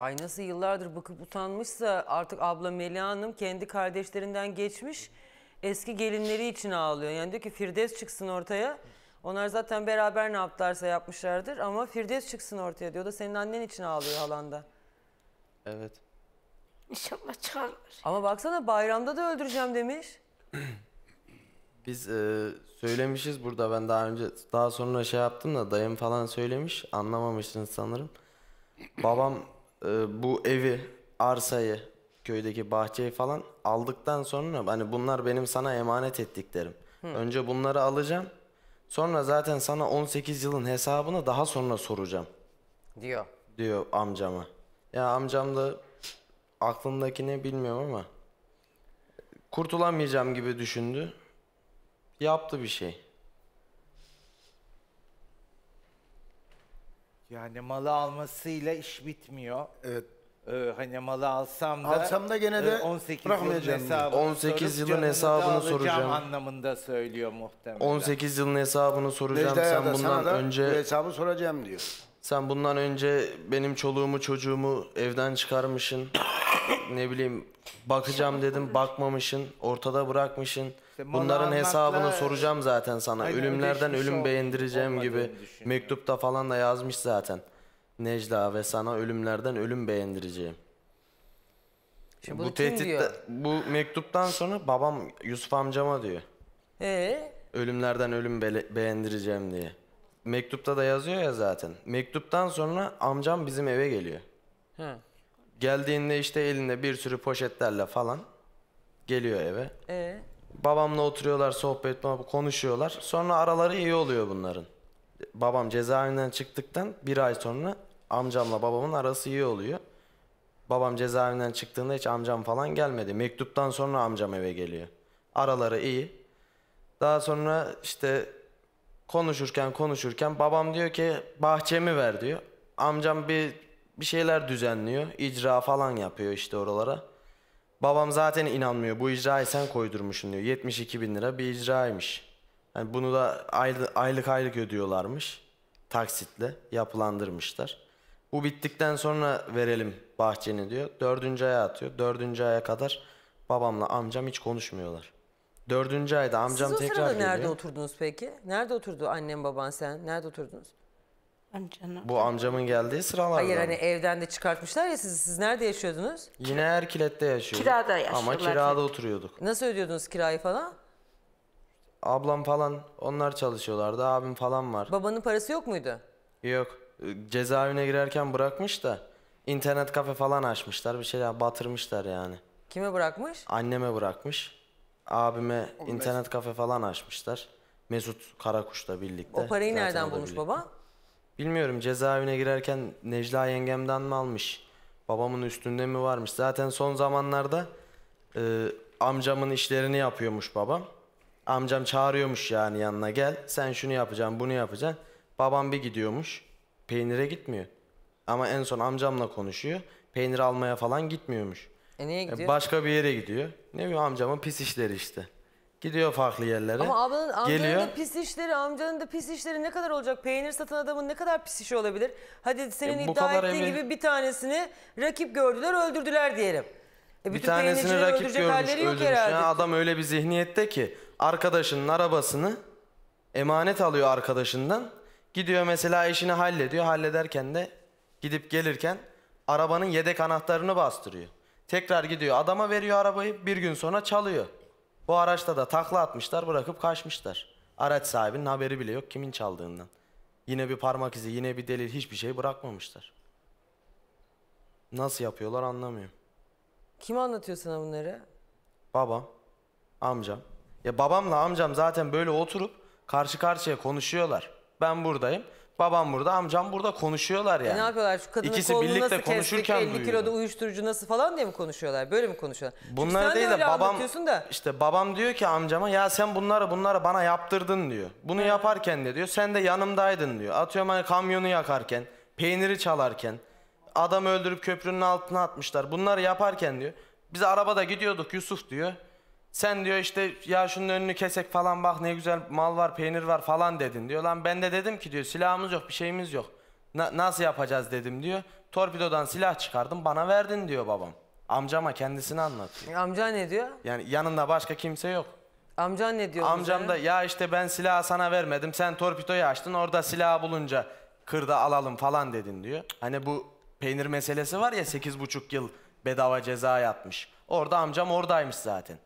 Ay nasıl yıllardır bakıp utanmışsa artık abla Melia Hanım kendi kardeşlerinden geçmiş eski gelinleri için ağlıyor. Yani diyor ki Firdevs çıksın ortaya. Onlar zaten beraber ne yaptılarsa yapmışlardır ama Firdevs çıksın ortaya diyor. da senin annen için ağlıyor halanda. Evet. İnşallah çıkarlar. Ama baksana bayramda da öldüreceğim demiş. Biz e, söylemişiz burada ben daha önce daha sonra şey yaptım da dayım falan söylemiş anlamamışsın sanırım. Babam e, bu evi, arsayı, köydeki bahçeyi falan aldıktan sonra hani bunlar benim sana emanet ettiklerim. Hı. Önce bunları alacağım. Sonra zaten sana 18 yılın hesabını daha sonra soracağım. Diyor. Diyor amcama. Ya amcam da ne bilmiyorum ama kurtulamayacağım gibi düşündü. Yaptı bir şey. Yani malı almasıyla iş bitmiyor. Evet. Ee, hani malı alsam da Alsam da gene de 18 e, yılın bırakmayacağım diyor. hesabını 18 sorup yılın hesabını soracağım. anlamında söylüyor muhtemelen. 18 yılın hesabını soracağım. Necda'ya da Sen bundan sana da önce hesabı soracağım diyor. sen bundan önce benim çoluğumu çocuğumu evden çıkarmışın. ne bileyim bakacağım dedim Bakmamışın. Ortada bırakmışın. İşte Bunların hesabını soracağım zaten sana. Aynen, Ölümlerden ölüm beğendireceğim gibi mektupta falan da yazmış zaten. Necla ve sana ölümlerden ölüm beğendireceğim. Şimdi bu tehdit bu mektuptan sonra babam Yusuf amcama diyor. Ee? Ölümlerden ölüm be beğendireceğim diye. Mektupta da yazıyor ya zaten. Mektuptan sonra amcam bizim eve geliyor. He. Geldiğinde işte elinde bir sürü poşetlerle falan geliyor eve. Ee? Babamla oturuyorlar sohbet muhabbet, konuşuyorlar. Sonra araları iyi oluyor bunların. Babam cezaevinden çıktıktan bir ay sonra amcamla babamın arası iyi oluyor. Babam cezaevinden çıktığında hiç amcam falan gelmedi. Mektuptan sonra amcam eve geliyor. Araları iyi. Daha sonra işte konuşurken konuşurken babam diyor ki bahçemi ver diyor. Amcam bir bir şeyler düzenliyor. icra falan yapıyor işte oralara. Babam zaten inanmıyor. Bu icrayı sen koydurmuşsun diyor. 72 bin lira bir icraymış. Yani bunu da aylık, aylık ödüyorlarmış. Taksitle yapılandırmışlar. Bu bittikten sonra verelim bahçeni diyor. Dördüncü aya atıyor. Dördüncü aya kadar babamla amcam hiç konuşmuyorlar. Dördüncü ayda amcam Siz o tekrar sırada nerede oturdunuz peki? Nerede oturdu annem baban sen? Nerede oturdunuz? Amcanın. Bu amcamın geldiği sıralarda. Hayır hani evden de çıkartmışlar ya sizi. Siz nerede yaşıyordunuz? Yine Erkilet'te yaşıyorduk. Kirada Ama kirada oturuyorduk. Nasıl ödüyordunuz kirayı falan? Ablam falan onlar çalışıyorlardı. Abim falan var. Babanın parası yok muydu? Yok. Cezaevine girerken bırakmış da internet kafe falan açmışlar. Bir şeyler batırmışlar yani. Kime bırakmış? Anneme bırakmış. Abime internet kafe falan açmışlar. Mesut Karakuş'la birlikte. O parayı nereden bulmuş biliyor. baba? Bilmiyorum cezaevine girerken Necla yengemden mi almış? Babamın üstünde mi varmış? Zaten son zamanlarda e, amcamın işlerini yapıyormuş babam. Amcam çağırıyormuş yani yanına gel sen şunu yapacaksın bunu yapacaksın. Babam bir gidiyormuş peynire gitmiyor. Ama en son amcamla konuşuyor peynir almaya falan gitmiyormuş. E niye e, gidiyor? Başka bir yere gidiyor. Ne bileyim amcamın pis işleri işte. Gidiyor farklı yerlere. Ama ablanın amcanın geliyor. da pis işleri, amcanın da pis işleri ne kadar olacak? Peynir satan adamın ne kadar pis işi olabilir? Hadi senin e, iddia ettiğin emin... gibi bir tanesini rakip gördüler, öldürdüler diyelim. E, bir tanesini rakip görmüş, öldürmüş. Yani adam öyle bir zihniyette ki arkadaşının arabasını emanet alıyor arkadaşından. Gidiyor mesela işini hallediyor. Hallederken de gidip gelirken arabanın yedek anahtarını bastırıyor. Tekrar gidiyor adama veriyor arabayı bir gün sonra çalıyor. Bu araçta da takla atmışlar bırakıp kaçmışlar. Araç sahibinin haberi bile yok kimin çaldığından. Yine bir parmak izi, yine bir delil hiçbir şey bırakmamışlar. Nasıl yapıyorlar anlamıyorum. Kim anlatıyor sana bunları? Babam, amcam. Ya babamla amcam zaten böyle oturup karşı karşıya konuşuyorlar. Ben buradayım. Babam burada, amcam burada konuşuyorlar yani. E ne yapıyorlar? Şu kadının İkisi kolunu birlikte nasıl konuşurken kestik, 50 kiloda uyuşturucu nasıl falan diye mi konuşuyorlar? Böyle mi konuşuyorlar? Bunları Çünkü değil de, de babam da. işte babam diyor ki amcama ya sen bunları bunları bana yaptırdın diyor. Bunu evet. yaparken de diyor sen de yanımdaydın diyor. Atıyorum hani kamyonu yakarken, peyniri çalarken, adam öldürüp köprünün altına atmışlar. Bunları yaparken diyor. Biz arabada gidiyorduk Yusuf diyor. Sen diyor işte ya şunun önünü kesek falan bak ne güzel mal var peynir var falan dedin diyor. Lan ben de dedim ki diyor silahımız yok bir şeyimiz yok. Na- nasıl yapacağız dedim diyor. Torpidodan silah çıkardım bana verdin diyor babam. Amcama kendisini anlatıyor. Amca ne diyor? Yani yanında başka kimse yok. Amca ne diyor? Amcam da ya işte ben silahı sana vermedim sen torpidoyu açtın orada silahı bulunca kırda alalım falan dedin diyor. Hani bu peynir meselesi var ya 8,5 yıl bedava ceza yatmış. Orada amcam oradaymış zaten.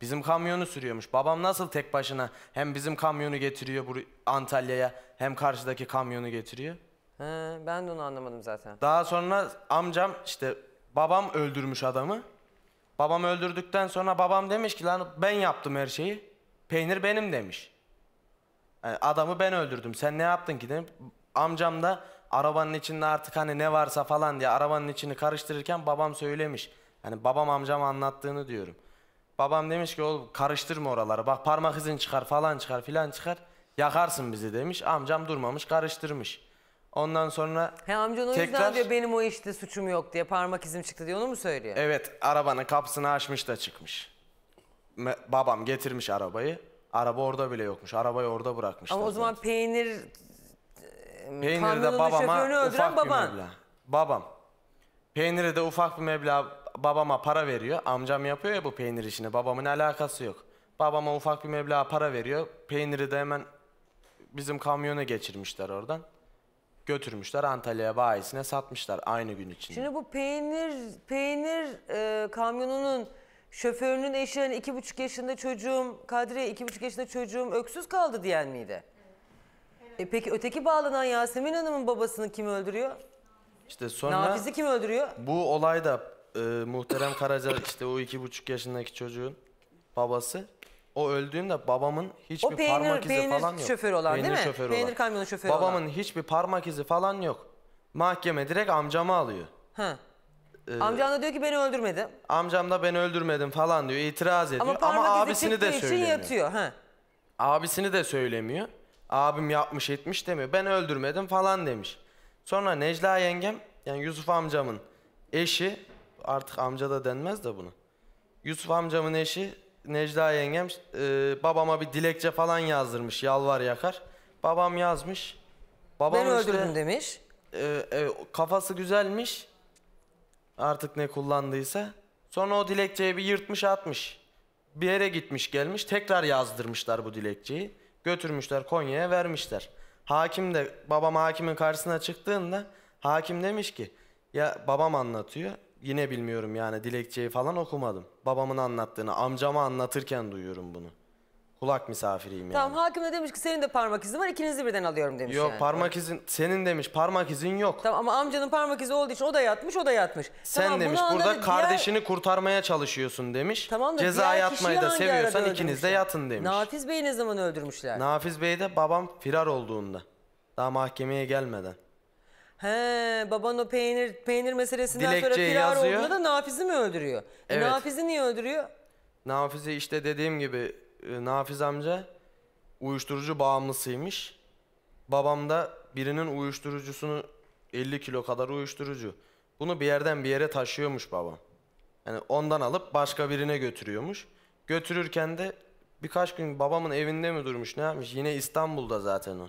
Bizim kamyonu sürüyormuş. Babam nasıl tek başına hem bizim kamyonu getiriyor bur Antalya'ya hem karşıdaki kamyonu getiriyor. He, ben de onu anlamadım zaten. Daha sonra amcam işte babam öldürmüş adamı. Babam öldürdükten sonra babam demiş ki lan ben yaptım her şeyi. Peynir benim demiş. Yani e, adamı ben öldürdüm. Sen ne yaptın ki? Demiş. Amcam da arabanın içinde artık hani ne varsa falan diye arabanın içini karıştırırken babam söylemiş. Yani babam amcam anlattığını diyorum. Babam demiş ki oğlum karıştırma oraları. Bak parmak izin çıkar falan çıkar filan çıkar. Yakarsın bizi demiş. Amcam durmamış karıştırmış. Ondan sonra He amcan o tekrar... yüzden diyor benim o işte suçum yok diye parmak izim çıktı diye onu mu söylüyor? Evet arabanın kapısını açmış da çıkmış. Me- babam getirmiş arabayı. Araba orada bile yokmuş. Arabayı orada bırakmış. Ama o zaman zaten. peynir e, Peyniri de babama ufak baban. bir meblağ. Babam. Peyniri de ufak bir meblağ babama para veriyor. Amcam yapıyor ya bu peynir işini. Babamın alakası yok. Babama ufak bir meblağ para veriyor. Peyniri de hemen bizim kamyona geçirmişler oradan. Götürmüşler Antalya'ya bayisine satmışlar aynı gün içinde. Şimdi bu peynir peynir e, kamyonunun şoförünün eşi hani iki buçuk yaşında çocuğum Kadriye iki buçuk yaşında çocuğum öksüz kaldı diyen miydi? Evet. E peki öteki bağlanan Yasemin Hanım'ın babasını kim öldürüyor? İşte sonra Nafiz'i kim öldürüyor? Bu olayda e, Muhterem Karaca işte o iki buçuk yaşındaki çocuğun babası. O öldüğünde babamın hiçbir o peynir, parmak izi peynir falan yok. şoförü olan peynir değil mi? Şoförü peynir olan. kamyonu şoförü babamın olan. hiçbir parmak izi falan yok. Mahkeme direkt amcamı alıyor. Hı. Ee, amcam da diyor ki beni öldürmedi. Amcam da beni öldürmedim falan diyor. İtiraz ediyor. Ama, Ama abisini de söylemiyor. yatıyor. Ha. Abisini de söylemiyor. Abim yapmış etmiş demiyor. Ben öldürmedim falan demiş. Sonra Necla yengem yani Yusuf amcamın eşi artık amca da denmez de bunu. Yusuf amcamın eşi Necda yengem e, babama bir dilekçe falan yazdırmış yalvar yakar. Babam yazmış. Babam ben işte, öldürdüm demiş. E, e, kafası güzelmiş. Artık ne kullandıysa. Sonra o dilekçeyi bir yırtmış atmış. Bir yere gitmiş gelmiş tekrar yazdırmışlar bu dilekçeyi. Götürmüşler Konya'ya vermişler. Hakim de babam hakimin karşısına çıktığında hakim demiş ki ya babam anlatıyor yine bilmiyorum yani dilekçeyi falan okumadım. Babamın anlattığını, amcama anlatırken duyuyorum bunu. Kulak misafiriyim yani. Tamam hakim de demiş ki senin de parmak izin var ikinizi birden alıyorum demiş Yok yani. parmak izin senin demiş parmak izin yok. Tamam ama amcanın parmak izi olduğu için o da yatmış o da yatmış. Sen tamam, demiş bunu burada anladı, kardeşini diğer... kurtarmaya çalışıyorsun demiş. Tamam da Ceza yatmayı da seviyorsan ikiniz de yatın demiş. Nafiz Bey'i ne zaman öldürmüşler? Nafiz Bey de babam firar olduğunda. Daha mahkemeye gelmeden. He baban o peynir peynir meselesinden Dilekçeyi sonra firar yazıyor. olduğunda da Nafiz'i mi öldürüyor? E, Nafiz'i niye öldürüyor? Nafizi işte dediğim gibi e, Nafiz amca uyuşturucu bağımlısıymış. Babam da birinin uyuşturucusunu 50 kilo kadar uyuşturucu. Bunu bir yerden bir yere taşıyormuş babam. Yani ondan alıp başka birine götürüyormuş. Götürürken de birkaç gün babamın evinde mi durmuş ne yapmış? Yine İstanbul'da zaten o